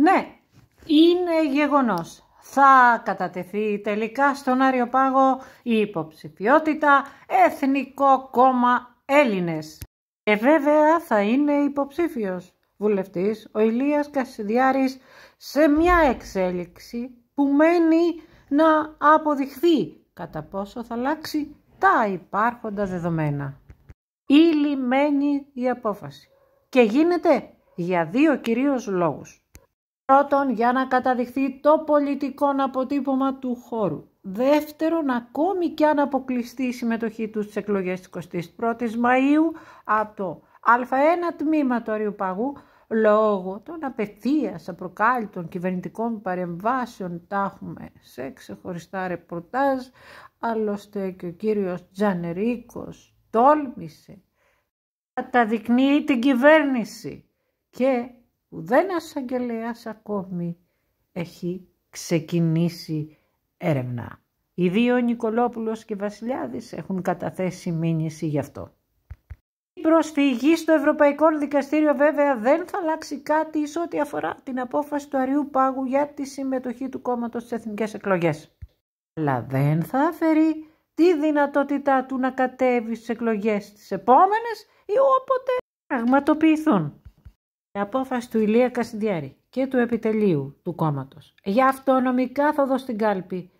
Ναι, είναι γεγονός. Θα κατατεθεί τελικά στον Άριο Πάγο η υποψηφιότητα Εθνικό Κόμμα Έλληνες. Και βέβαια θα είναι υποψήφιος βουλευτής ο Ηλίας Κασιδιάρης σε μια εξέλιξη που μένει να αποδειχθεί κατά πόσο θα αλλάξει τα υπάρχοντα δεδομένα. Ή λιμένει η η αποφαση Και γίνεται για δύο κυρίως λόγους. Πρώτον, για να καταδειχθεί το πολιτικό αποτύπωμα του χώρου. Δεύτερον, ακόμη και αν αποκλειστεί η συμμετοχή τους στις εκλογές της 21 η Μαΐου από το Α1 τμήμα του Αριουπαγού, λόγω των απευθείας απροκάλυπτων κυβερνητικών παρεμβάσεων τα έχουμε σε ξεχωριστά ρεπορτάζ, άλλωστε και ο κύριος Τζανερίκος τόλμησε, καταδεικνύει την κυβέρνηση και ουδένα αγγελέα ακόμη έχει ξεκινήσει έρευνα. Οι δύο Νικολόπουλος και Βασιλιάδης έχουν καταθέσει μήνυση γι' αυτό. Η προσφυγή στο Ευρωπαϊκό Δικαστήριο βέβαια δεν θα αλλάξει κάτι σε ό,τι αφορά την απόφαση του Αριού Πάγου για τη συμμετοχή του κόμματος στις εθνικές εκλογές. Αλλά δεν θα αφαιρεί τη δυνατότητά του να κατέβει στις εκλογές τις επόμενες ή όποτε πραγματοποιηθούν απόφαση του Ηλία Κασιντιέρη και του επιτελείου του κόμματος για αυτονομικά θα δω στην κάλπη.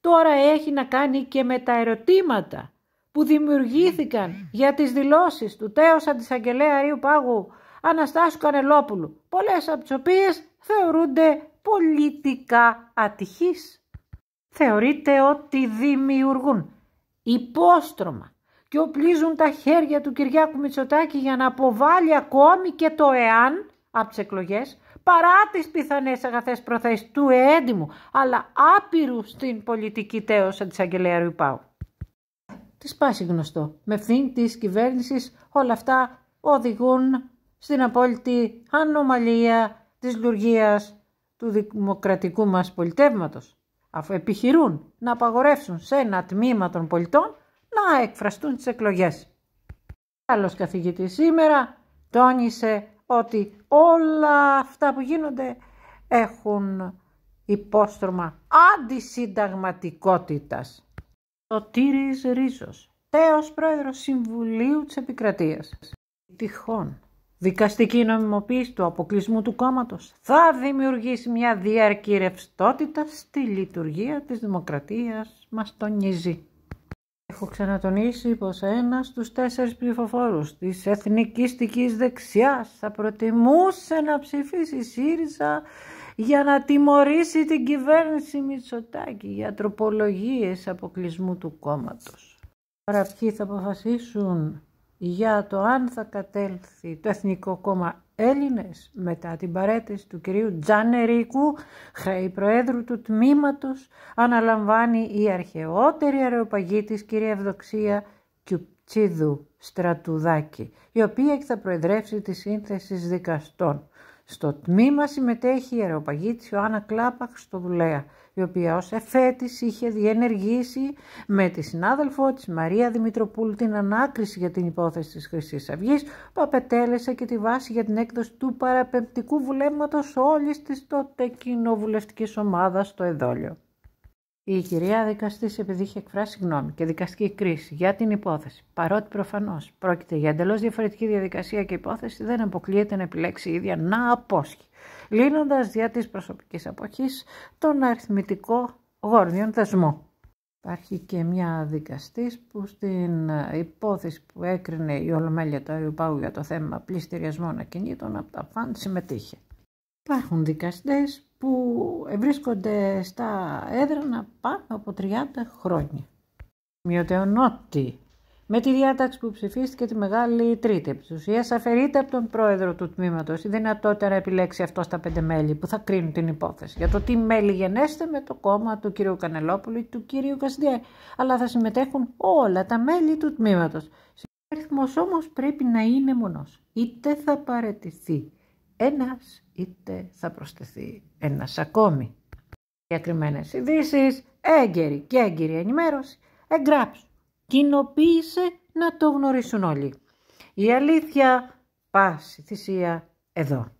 Τώρα έχει να κάνει και με τα ερωτήματα που δημιουργήθηκαν για τις δηλώσεις του τέος αντισαγγελέα Ρίου Πάγου Αναστάσου Κανελόπουλου, πολλές από τις οποίες θεωρούνται πολιτικά ατυχείς. Θεωρείται ότι δημιουργούν υπόστρωμα και οπλίζουν τα χέρια του Κυριάκου Μητσοτάκη για να αποβάλει ακόμη και το εάν από τις εκλογές. παρά τις πιθανές αγαθές προθέσεις του έντιμου, αλλά άπειρου στην πολιτική τέο της Αγγελέα Ρουιπάου. Τη πάση γνωστό. Με ευθύνη της κυβέρνησης όλα αυτά οδηγούν στην απόλυτη ανομαλία της λειτουργίας του δημοκρατικού μας πολιτεύματος. Αφού επιχειρούν να απαγορεύσουν σε ένα τμήμα των πολιτών να εκφραστούν τις εκλογές. Άλλος καθηγητής σήμερα τόνισε ότι όλα αυτά που γίνονται έχουν υπόστρωμα αντισυνταγματικότητας. Ο Τύρις Ρίζος, τέος πρόεδρος Συμβουλίου της Επικρατείας. Τυχόν, δικαστική νομιμοποίηση του αποκλεισμού του κόμματος θα δημιουργήσει μια διαρκή ρευστότητα στη λειτουργία της δημοκρατίας, μας τονίζει. Έχω ξανατονίσει πως ένας στους τέσσερις ψηφοφόρους της εθνικιστικής δεξιάς θα προτιμούσε να ψηφίσει ΣΥΡΙΖΑ για να τιμωρήσει την κυβέρνηση Μητσοτάκη για τροπολογίες αποκλεισμού του κόμματος. Τώρα ποιοι θα αποφασίσουν για το αν θα κατέλθει το Εθνικό Κόμμα Έλληνες μετά την παρέτηση του κυρίου Τζανερίκου, χρέη Προέδρου του Τμήματος, αναλαμβάνει η αρχαιότερη αεροπαγή της κυρία Ευδοξία Κιουπτσίδου Στρατουδάκη, η οποία θα προεδρεύσει τη σύνθεση δικαστών. Στο τμήμα συμμετέχει η αεροπαγήτης Ιωάννα Κλάπαχ στο Δουλέα, η οποία ως εφέτης είχε διενεργήσει με τη συνάδελφό της Μαρία Δημητροπούλου την ανάκριση για την υπόθεση της χρυσής αυγής, που απαιτέλεσε και τη βάση για την έκδοση του παραπεμπτικού βουλεύματος όλης της τότε κοινοβουλευτικής ομάδας στο Εδόλιο. Η κυρία δικαστής, επειδή είχε εκφράσει γνώμη και δικαστική κρίση για την υπόθεση, παρότι προφανώς πρόκειται για εντελώς διαφορετική διαδικασία και υπόθεση, δεν αποκλείεται να επιλέξει η ίδια να απόσχει, λύνοντας δια της προσωπικής αποχής τον αριθμητικό γόρδιον θεσμό. Υπάρχει και μια δικαστής που στην υπόθεση που έκρινε η Ολομέλεια του Αϊουπάου για το θέμα πληστηριασμών ακινήτων από τα φαν συμμετείχε. Υπάρχουν δικαστές που βρίσκονται στα έδρανα πάνω από 30 χρόνια. Μιοτε με τη διάταξη που ψηφίστηκε τη Μεγάλη Τρίτη επί αφαιρείται από τον πρόεδρο του τμήματος η δυνατότητα να επιλέξει αυτό στα πέντε μέλη που θα κρίνουν την υπόθεση για το τι μέλη γενέστε με το κόμμα του κ. Κανελόπουλου ή του κ. Κασδιέ, αλλά θα συμμετέχουν όλα τα μέλη του τμήματος. Ο αριθμός όμως πρέπει να είναι μόνο. Είτε θα παρετηθεί ένας είτε θα προσθεθεί ένας ακόμη. Διακριμένες ειδήσεις, έγκαιρη και έγκαιρη ενημέρωση, εγγράψου, κοινοποίησε να το γνωρίσουν όλοι. Η αλήθεια πάση θυσία εδώ.